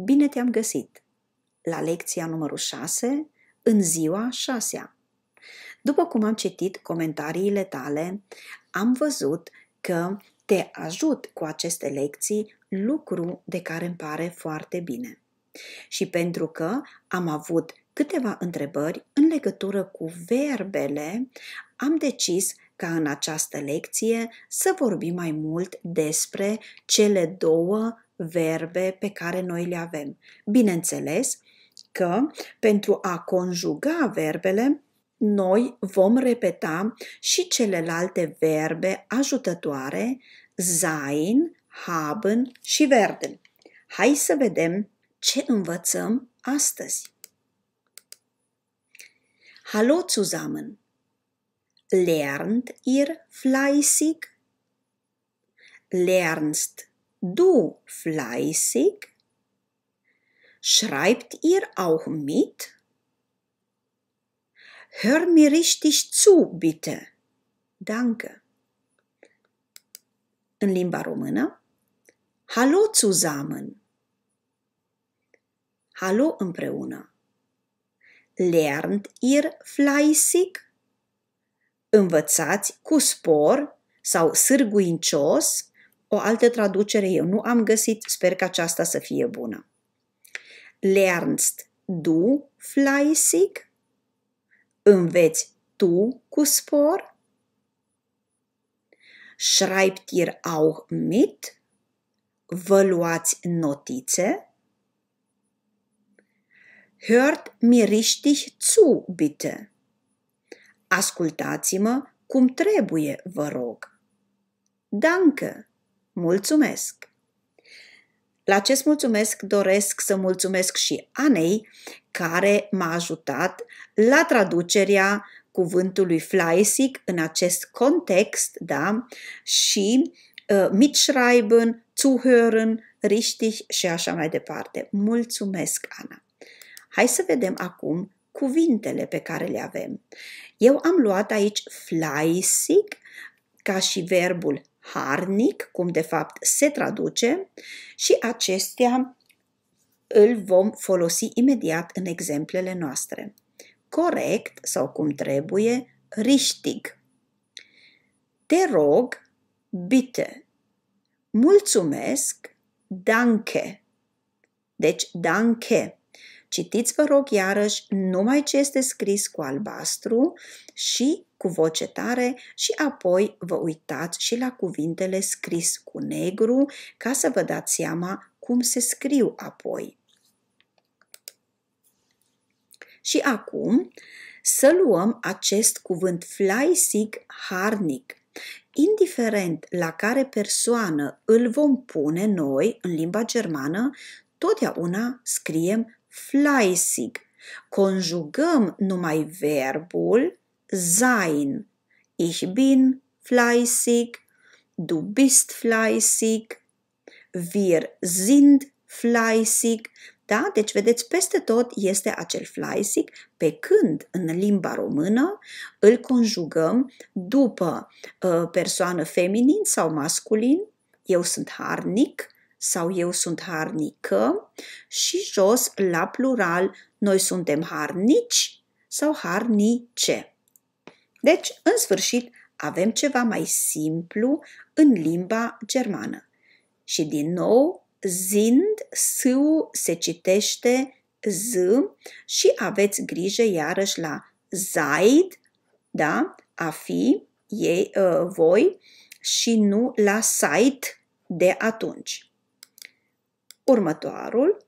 Bine te-am găsit! La lecția numărul 6, în ziua 6 După cum am citit comentariile tale, am văzut că te ajut cu aceste lecții, lucru de care îmi pare foarte bine. Și pentru că am avut câteva întrebări în legătură cu verbele, am decis ca în această lecție să vorbim mai mult despre cele două verbe pe care noi le avem. Bineînțeles că pentru a conjuga verbele, noi vom repeta și celelalte verbe ajutătoare, sein, haben și werden. Hai să vedem ce învățăm astăzi. Hallo zusammen! Lernt ihr fleißig? Lernst du fleißig? Schreibt ihr auch mit? Hör mir richtig zu, bitte. Danke. În limba română, ne? Hallo zusammen. Hallo împreună. Lernt ihr fleißig? Învățați cu spor sau sârguincios? O altă traducere eu nu am găsit, sper că aceasta să fie bună. Lernst du fleisig? Înveți tu cu spor? Schreibt ihr auch mit? Vă luați notițe? Hört mir richtig zu, bitte. Ascultați-mă cum trebuie, vă rog. Danke. Mulțumesc! La acest mulțumesc doresc să mulțumesc și Anei, care m-a ajutat la traducerea cuvântului fleisig în acest context, da, și uh, mitschreiben, zuhören, richtig și așa mai departe. Mulțumesc, Ana! Hai să vedem acum cuvintele pe care le avem. Eu am luat aici fleisig ca și verbul harnic, cum de fapt se traduce, și acestea îl vom folosi imediat în exemplele noastre. Corect sau cum trebuie, richtig. Te rog, bitte. Mulțumesc, danke. Deci, danke. Citiți, vă rog, iarăși numai ce este scris cu albastru și cu voce tare și apoi vă uitați și la cuvintele scris cu negru ca să vă dați seama cum se scriu apoi. Și acum să luăm acest cuvânt fleisig harnic. Indiferent la care persoană îl vom pune noi în limba germană, totdeauna scriem fleißig. Conjugăm numai verbul sein. Ich bin fleißig, du bist fleißig, wir sind fleißig, da? Deci, vedeți, peste tot este acel fleisic, pe când în limba română îl conjugăm după uh, persoană feminin sau masculin, eu sunt harnic, sau eu sunt harnică și jos la plural noi suntem harnici sau harnice. Deci, în sfârșit, avem ceva mai simplu în limba germană. Și din nou, zind, s se citește z și aveți grijă iarăși la zaid, da? a fi, ei, uh, ă, voi, și nu la site de atunci. Următorul,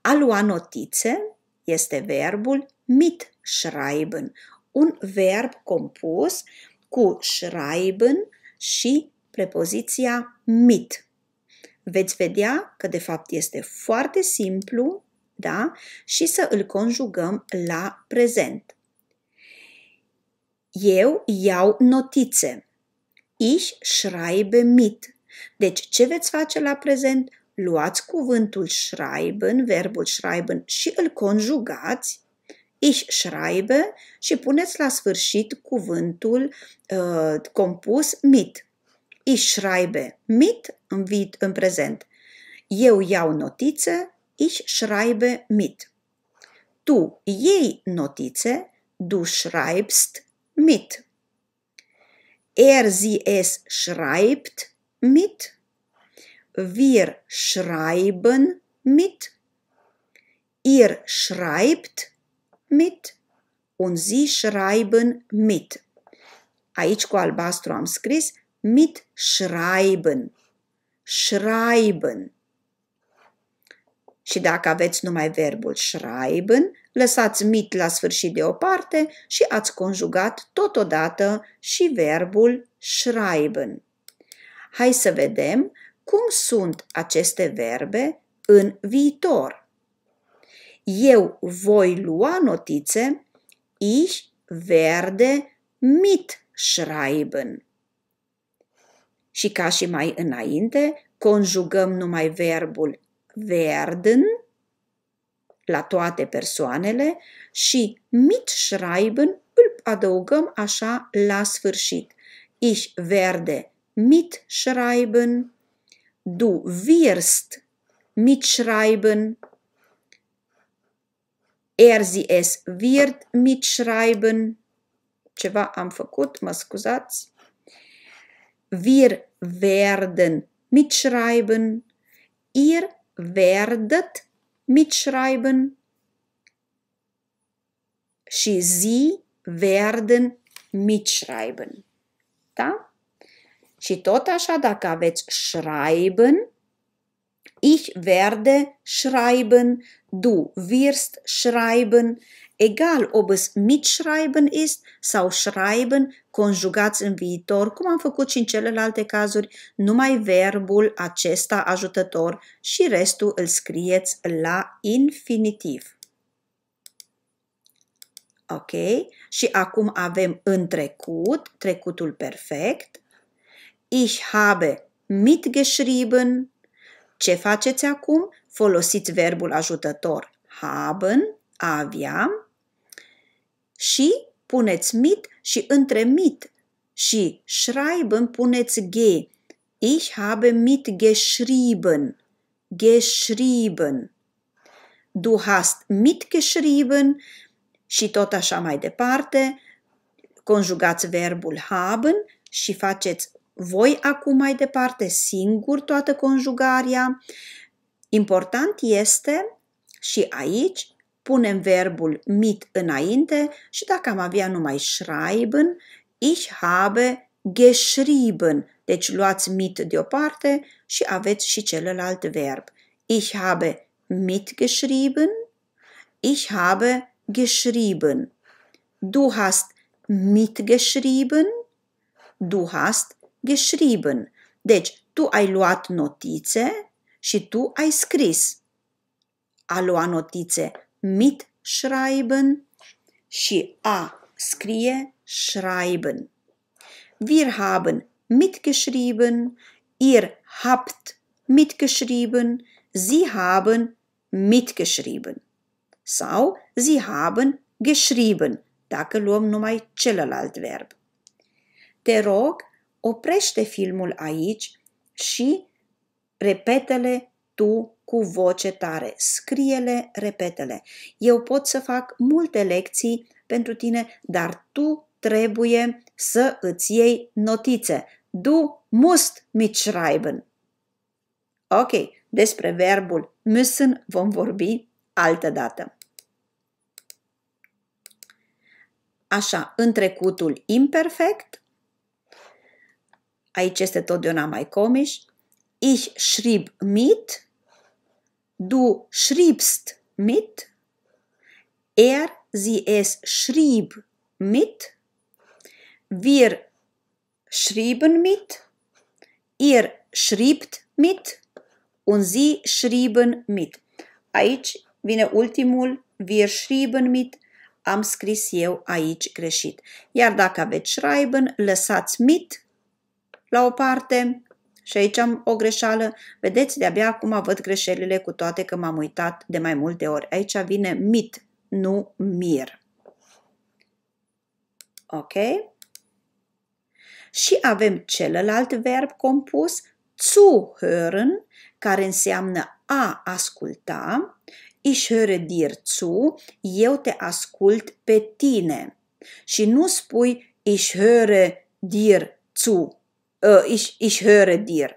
a lua notițe, este verbul mit schreiben, un verb compus cu schreiben și prepoziția mit. Veți vedea că de fapt este foarte simplu, da? Și să îl conjugăm la prezent. Eu iau notițe. Ich schreibe mit. Deci ce veți face la prezent? luați cuvântul schreiben, verbul schreiben și îl conjugați, ich schreibe și puneți la sfârșit cuvântul uh, compus mit. Ich schreibe mit în, vid, în prezent. Eu iau notițe, ich schreibe mit. Tu iei notițe, du schreibst mit. Er, sie, es schreibt mit Wir schreiben mit, ihr schreibt mit und sie schreiben mit. Aici cu albastru am scris mit schreiben. Schreiben. Și dacă aveți numai verbul schreiben, lăsați mit la sfârșit de o parte și ați conjugat totodată și verbul schreiben. Hai să vedem cum sunt aceste verbe în viitor. Eu voi lua notițe, ich werde mitschreiben. Și ca și mai înainte, conjugăm numai verbul werden la toate persoanele și mitschreiben îl adăugăm așa la sfârșit. Ich werde mitschreiben. Du wirst mitschreiben. Er, sie, es wird mitschreiben. Ceva am făcut, mă scuzați. Wir werden mitschreiben. Ihr werdet mitschreiben. Și sie werden mitschreiben. Da? Și tot așa, dacă aveți schreiben, ich werde schreiben, du wirst schreiben, egal ob es mitschreiben ist sau schreiben, conjugați în viitor, cum am făcut și în celelalte cazuri, numai verbul acesta ajutător și restul îl scrieți la infinitiv. Ok? Și acum avem în trecut, trecutul perfect, Ich habe mitgeschrieben. Ce faceți acum? Folosiți verbul ajutător haben, avea și puneți mit și între mit și schreiben puneți ge. Ich habe mitgeschrieben. Geschrieben. Du hast mitgeschrieben și tot așa mai departe. Conjugați verbul haben și faceți voi acum mai departe singur toată conjugarea. Important este și aici punem verbul mit înainte și dacă am avea numai schreiben, ich habe geschrieben. Deci luați mit deoparte și aveți și celălalt verb. Ich habe mitgeschrieben, ich habe geschrieben. Du hast mitgeschrieben, du hast geschrieben. Deci, tu ai luat notițe și tu ai scris. A lua notițe mit schreiben și a scrie schreiben. Wir haben mitgeschrieben, ihr habt mitgeschrieben, sie haben mitgeschrieben. Sau sie haben geschrieben, dacă luăm numai celălalt verb. Te rog Oprește filmul aici și repetele tu cu voce tare. Scriele, repetele. Eu pot să fac multe lecții pentru tine, dar tu trebuie să îți iei notițe. Du musst mitschreiben. Ok, despre verbul müssen vom vorbi altă dată. Așa, în trecutul imperfect, Aici este totdeauna mai comiș, Ich schrieb mit. Du schriebst mit. Er, sie, es schrieb mit. Wir schrieben mit. Ihr schriebt mit. Und sie schrieben mit. Aici vine ultimul, wir schrieben mit, am scris eu aici greșit. Iar dacă aveți schreiben, lăsați mit la o parte. Și aici am o greșeală. Vedeți, de-abia acum văd greșelile cu toate că m-am uitat de mai multe ori. Aici vine mit, nu mir. Ok? Și avem celălalt verb compus, zuhören, care înseamnă a asculta. Ich höre dir zu, eu te ascult pe tine. Și nu spui ich höre dir zu, ich, ich höre dir.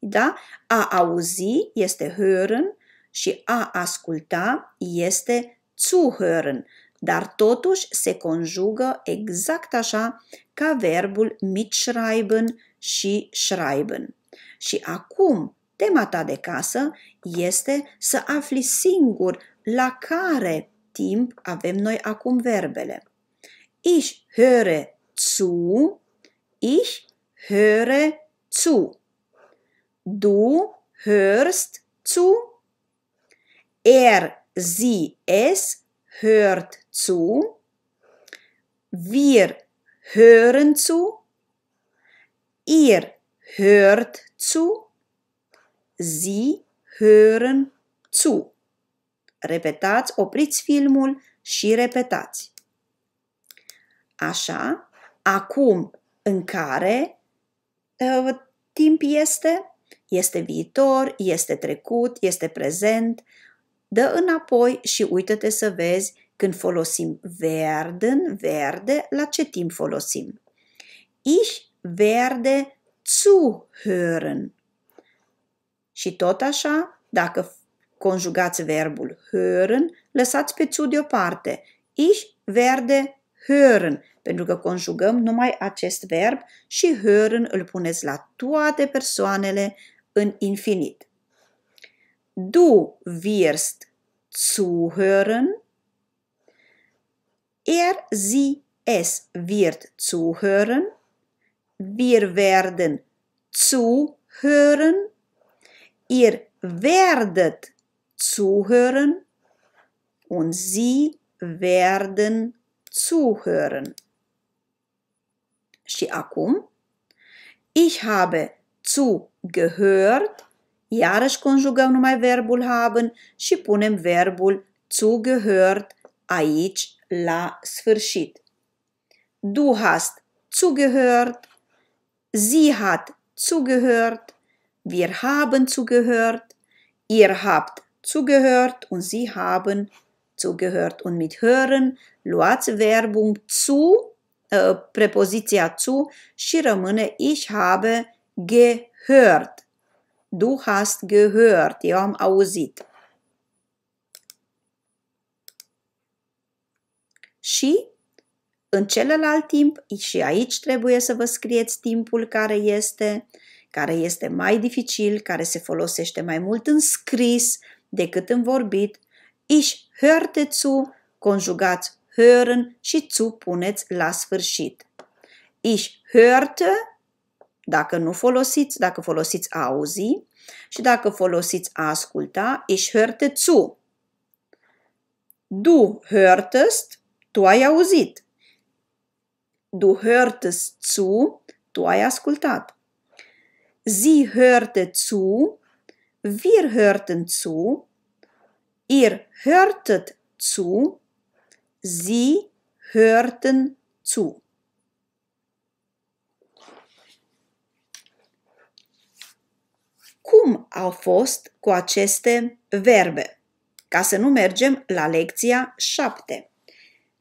Da? A auzi este hören și a asculta este zuhören, dar totuși se conjugă exact așa ca verbul mitschreiben și schreiben. Și acum, tema ta de casă este să afli singur la care timp avem noi acum verbele. Ich höre zu, ich höre zu. Du hörst zu. Er, sie, es hört zu. Wir hören zu. Ihr hört zu. Sie hören zu. Repetați, opriți filmul și repetați. Așa, acum în care Ă, timp este? Este viitor, este trecut, este prezent. Dă înapoi și uită-te să vezi când folosim werden, verde, la ce timp folosim. Ich werde zuhören. Și tot așa, dacă conjugați verbul hören, lăsați pe zu deoparte. Ich werde hören pentru că conjugăm numai acest verb și hören îl puneți la toate persoanele în infinit. Du wirst zuhören, er, sie, es wird zuhören, wir werden zuhören, ihr werdet zuhören und sie werden zuhören. și acum. Ich habe zugehört. Iarăși conjugăm numai verbul haben și punem verbul zugehört aici la sfârșit. Du hast zugehört. Sie hat zugehört. Wir haben zugehört. Ihr habt zugehört und sie haben zugehört. Und mit hören luați verbum zu Ă, prepoziția zu și rămâne ich habe gehört. Du hast gehört. Eu am auzit. Și în celălalt timp, și aici trebuie să vă scrieți timpul care este, care este mai dificil, care se folosește mai mult în scris decât în vorbit. Ich hörte zu, conjugați hören și zu puneți la sfârșit. Ich hörte, dacă nu folosiți, dacă folosiți auzi și dacă folosiți asculta, ich hörte zu. Du hörtest, tu ai auzit. Du hörtest zu, tu ai ascultat. Sie hörte zu, wir hörten zu, ihr hörtet zu, Sie hörten zu. Cum au fost cu aceste verbe? Ca să nu mergem la lecția 7.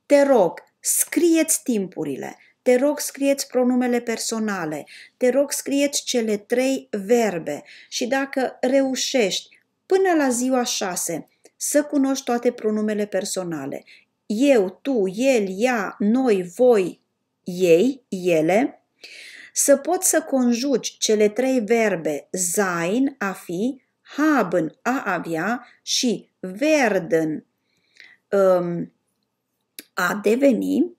Te rog, scrieți timpurile, te rog scrieți pronumele personale, te rog scrieți cele trei verbe și dacă reușești până la ziua 6 să cunoști toate pronumele personale, eu, tu, el, ea, noi, voi, ei, ele, să poți să conjugi cele trei verbe sein, a fi, haben, a avea și werden, um, a deveni,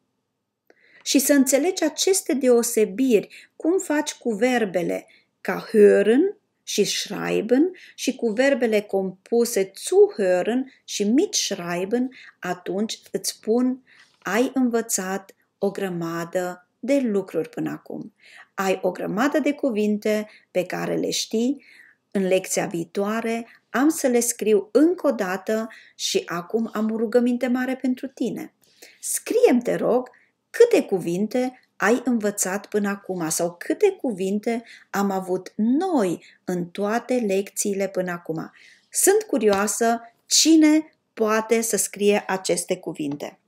și să înțelegi aceste deosebiri, cum faci cu verbele ca hören, și schreiben și cu verbele compuse zuhören și mitschreiben, atunci îți spun ai învățat o grămadă de lucruri până acum. Ai o grămadă de cuvinte pe care le știi. În lecția viitoare am să le scriu încă o dată și acum am o rugăminte mare pentru tine. Scriem, te rog, câte cuvinte ai învățat până acum sau câte cuvinte am avut noi în toate lecțiile până acum. Sunt curioasă cine poate să scrie aceste cuvinte.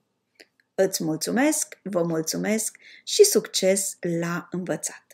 Îți mulțumesc, vă mulțumesc și succes la învățat!